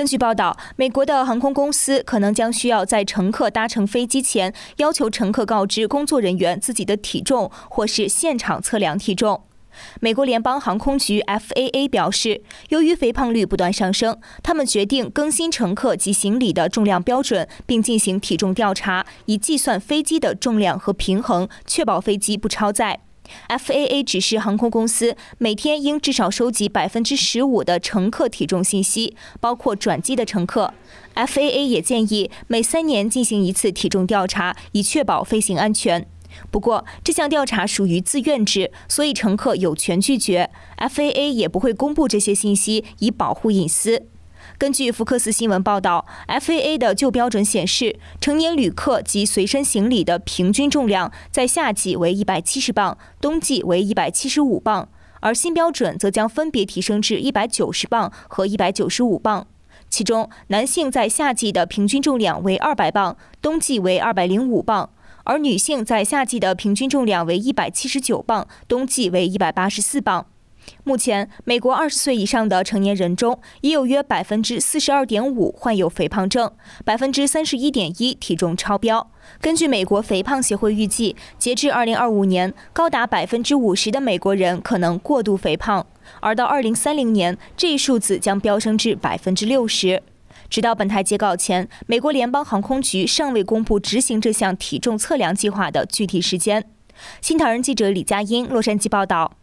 根据报道，美国的航空公司可能将需要在乘客搭乘飞机前要求乘客告知工作人员自己的体重，或是现场测量体重。美国联邦航空局 （FAA） 表示，由于肥胖率不断上升，他们决定更新乘客及行李的重量标准，并进行体重调查，以计算飞机的重量和平衡，确保飞机不超载。FAA 指示航空公司每天应至少收集百分之十五的乘客体重信息，包括转机的乘客。FAA 也建议每三年进行一次体重调查，以确保飞行安全。不过，这项调查属于自愿制，所以乘客有权拒绝。FAA 也不会公布这些信息，以保护隐私。根据福克斯新闻报道，F A A 的旧标准显示，成年旅客及随身行李的平均重量在夏季为一百七十磅，冬季为一百七十五磅；而新标准则将分别提升至一百九十磅和一百九十五磅。其中，男性在夏季的平均重量为二百磅，冬季为二百零五磅；而女性在夏季的平均重量为一百七十九磅，冬季为一百八十四磅。目前，美国二十岁以上的成年人中，已有约百分之四十二点五患有肥胖症百分之三十一点一体重超标。根据美国肥胖协会预计，截至二零二五年，高达百分之五十的美国人可能过度肥胖，而到二零三零年，这一数字将飙升至百分之六十。直到本台截稿前，美国联邦航空局尚未公布执行这项体重测量计划的具体时间。新唐人记者李佳音洛杉矶报道。